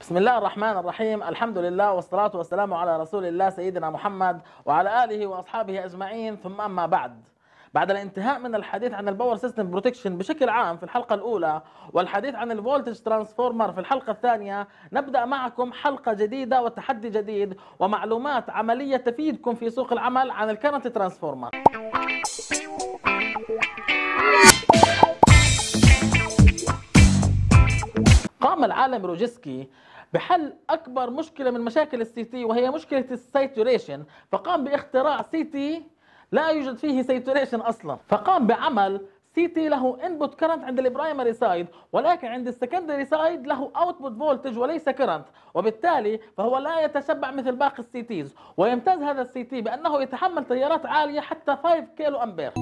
بسم الله الرحمن الرحيم الحمد لله والصلاة والسلام على رسول الله سيدنا محمد وعلى آله وأصحابه أجمعين ثم أما بعد بعد الانتهاء من الحديث عن الباور سيستم بروتكشن بشكل عام في الحلقة الأولى والحديث عن الفولتج ترانسفورمر في الحلقة الثانية نبدأ معكم حلقة جديدة وتحدي جديد ومعلومات عملية تفيدكم في سوق العمل عن الكرنت ترانسفورمر قام العالم روجيسكي بحل اكبر مشكله من مشاكل السي تي وهي مشكله السيتوريشن فقام باختراع سي تي لا يوجد فيه سيتوريشن اصلا فقام بعمل سي تي له انبوت كرنت عند البرايمري سايد ولكن عند السكندري سايد له اوتبوت فولتج وليس كرنت وبالتالي فهو لا يتشبع مثل باقي السي تيز ويمتاز هذا السي تي بانه يتحمل تيارات عاليه حتى 5 كيلو امبير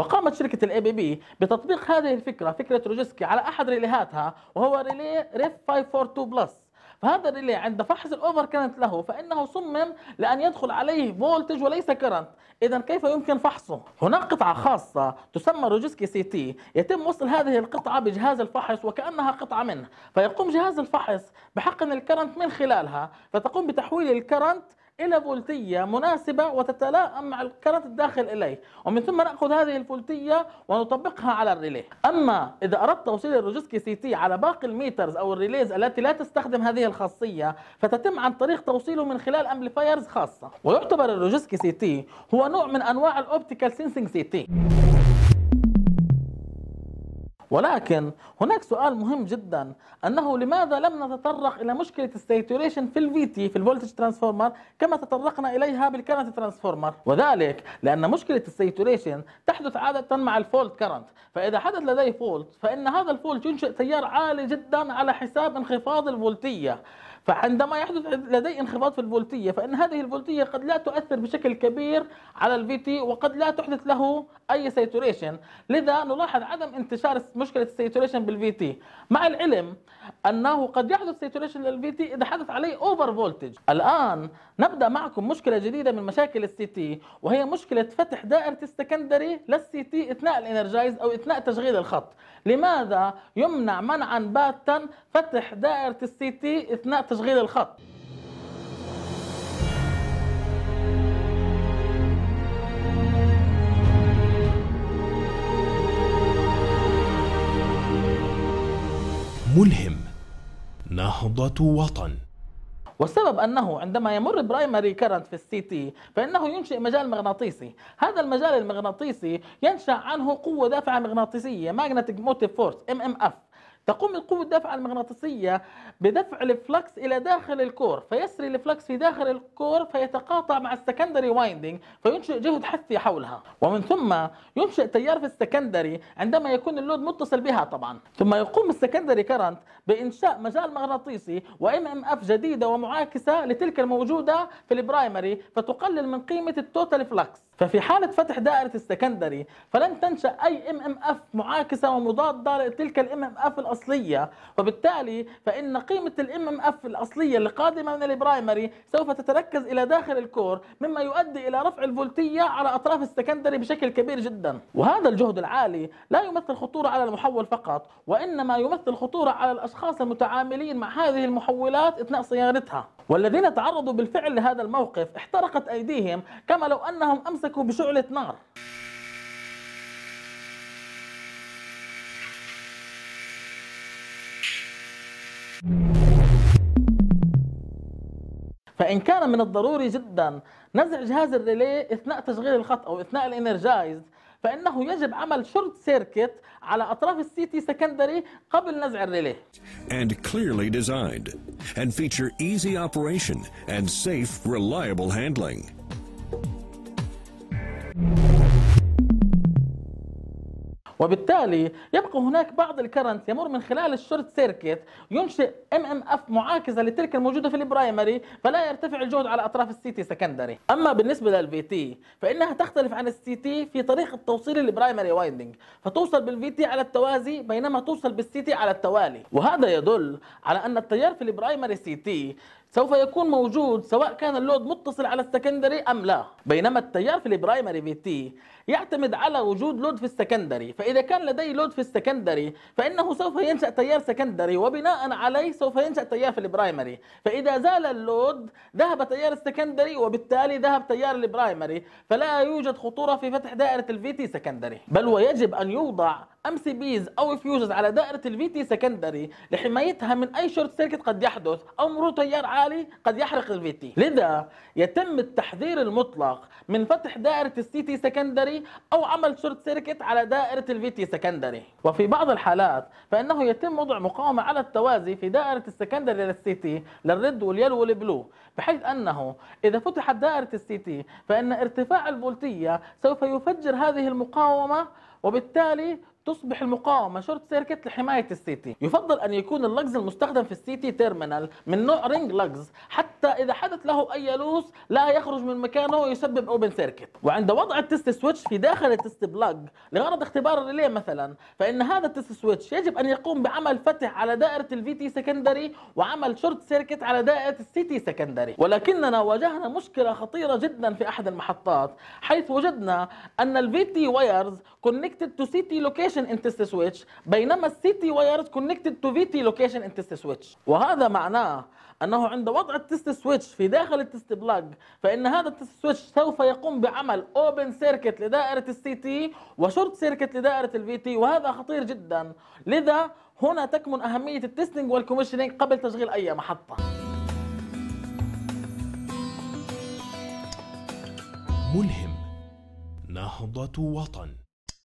وقامت شركة الاي بي بي بتطبيق هذه الفكرة فكرة روجيسكي على أحد ريليهاتها وهو ريلي ريف 542 بلس فهذا الريلي عند فحص الاوفر كرنت له فانه صمم لان يدخل عليه فولتج وليس كرنت اذا كيف يمكن فحصه هناك قطعه خاصه تسمى روجيسكي سي تي يتم وصل هذه القطعه بجهاز الفحص وكانها قطعه منه فيقوم جهاز الفحص بحقن الكرنت من خلالها فتقوم بتحويل الكرنت إلى فولتية مناسبة وتتلائم مع الكرت الداخل إليه ومن ثم نأخذ هذه الفولتية ونطبقها على الريلي أما إذا أردت توصيل الروجسكي سي تي على باقي الميترز أو الريليز التي لا تستخدم هذه الخاصية فتتم عن طريق توصيله من خلال أمبليفايرز خاصة ويعتبر الروجسكي سي تي هو نوع من أنواع الأوبتيكال سينسينج سي تي ولكن هناك سؤال مهم جدا انه لماذا لم نتطرق الى مشكله السيتوريشن في الفي تي في الفولتج ترانسفورمر كما تطرقنا اليها بالكرنت ترانسفورمر وذلك لان مشكله السيتوريشن تحدث عاده مع الفولت كرنت فاذا حدث لدي فولت فان هذا الفولت ينشئ تيار عالي جدا على حساب انخفاض الفولتيه فعندما يحدث لدي انخفاض في الفولتية فإن هذه الفولتية قد لا تؤثر بشكل كبير على الفي تي وقد لا تحدث له أي سيتوريشن لذا نلاحظ عدم انتشار مشكلة السيتوريشن بالفي تي مع العلم أنه قد يحدث سيتوريشن للفي تي إذا حدث عليه أوفر فولتج الآن نبدأ معكم مشكلة جديدة من مشاكل السي تي وهي مشكلة فتح دائرة السكندري للسي تي أثناء الانرجايز أو أثناء تشغيل الخط لماذا يمنع منعا باتا فتح دائرة السي تي أثناء تشغيل تشغيل الخط ملهم نهضة وطن والسبب انه عندما يمر برايمري كرنت في السي تي فانه ينشئ مجال مغناطيسي، هذا المجال المغناطيسي ينشا عنه قوه دافعه مغناطيسيه ماجنتيك موتيف فورس ام ام اف تقوم القوة الدافعة المغناطيسية بدفع الفلكس إلى داخل الكور فيسري الفلكس في داخل الكور فيتقاطع مع السكندري وايندنج فينشئ جهد حثي حولها ومن ثم ينشئ تيار في السكندري عندما يكون اللود متصل بها طبعا ثم يقوم السكندري كرنت بإنشاء مجال مغناطيسي وام ام اف جديدة ومعاكسة لتلك الموجودة في البرايمري فتقلل من قيمة التوتال فلكس ففي حالة فتح دائرة السكندري فلن تنشأ أي ام ام اف معاكسة ومضادة لتلك الام ام اف الأصلية وبالتالي فإن قيمة الام ام اف الأصلية القادمة من البرايمري سوف تتركز إلى داخل الكور مما يؤدي إلى رفع الفولتية على أطراف السكندري بشكل كبير جدا وهذا الجهد العالي لا يمثل خطورة على المحول فقط وإنما يمثل خطورة على الأشخاص المتعاملين مع هذه المحولات أثناء صيانتها والذين تعرضوا بالفعل لهذا الموقف احترقت أيديهم كما لو أنهم أمسكوا يحركه بشعلة نار فإن كان من الضروري جدا نزع جهاز الريلي أثناء تشغيل الخط أو أثناء الإنرجايز فإنه يجب عمل شورت سيركت على أطراف السي تي سكندري قبل نزع الريلي. And clearly designed and feature easy operation and safe reliable handling. وبالتالي يبقى هناك بعض الكرنت يمر من خلال الشورت سيركت ينشئ ام ام اف معاكسه لتلك الموجوده في البرايمري فلا يرتفع الجهد على اطراف السي تي سكندري اما بالنسبه للفي تي فانها تختلف عن السي تي في طريقه توصيل البرايمري وايندنج فتوصل بالفي تي على التوازي بينما توصل بالسي تي على التوالي وهذا يدل على ان التيار في البرايمري سي تي سوف يكون موجود سواء كان اللود متصل على السكندري ام لا بينما التيار في البرايمري في تي يعتمد على وجود لود في السكندري فاذا كان لدي لود في السكندري فانه سوف ينشا تيار سكندري وبناء عليه سوف ينشا تيار في البرايمري فاذا زال اللود ذهب تيار السكندري وبالتالي ذهب تيار البرايمري فلا يوجد خطوره في فتح دائره الفي تي سكندري بل ويجب ان يوضع ام سي بيز او فيوزز على دائره الفي تي سكندري لحمايتها من اي شورت سيركت قد يحدث او مرور تيار عالي قد يحرق الفي تي لذا يتم التحذير المطلق من فتح دائرة السي تي سكندري أو عمل شورت سيركت على دائرة الفي تي سكندري وفي بعض الحالات فإنه يتم وضع مقاومة على التوازي في دائرة السكندري للسي تي للرد واليلو والبلو بحيث أنه إذا فتحت دائرة السي تي فإن ارتفاع الفولتية سوف يفجر هذه المقاومة وبالتالي تصبح المقاومة شورت سيركت لحماية السي تي يفضل أن يكون اللغز المستخدم في السي تي تيرمينال من نوع رينج لغز حتى إذا حدث له أي لوس لا يخرج من مكانه ويسبب الاوبن سيركت وعند وضع التست سويتش في داخل التست بلاج لغرض اختبار الريلي مثلا فان هذا التست سويتش يجب ان يقوم بعمل فتح على دائره الفي تي سكندري وعمل شورت سيركت على دائره السي تي سكندري ولكننا واجهنا مشكله خطيره جدا في احد المحطات حيث وجدنا ان الفي تي وايرز كونكتد تو سي تي لوكيشن ان تست سويتش بينما السي تي وايرز كونكتد تو في تي لوكيشن ان تست سويتش وهذا معناه انه عند وضع التست سويتش في داخل التست بلاج فان هذا التست سويتش سوف يقوم بعمل اوبن سيركت لدائره السي تي وشورت سيركت لدائره الفي تي وهذا خطير جدا لذا هنا تكمن اهميه التستنج والكوميشننج قبل تشغيل اي محطه ملهم نهضه وطن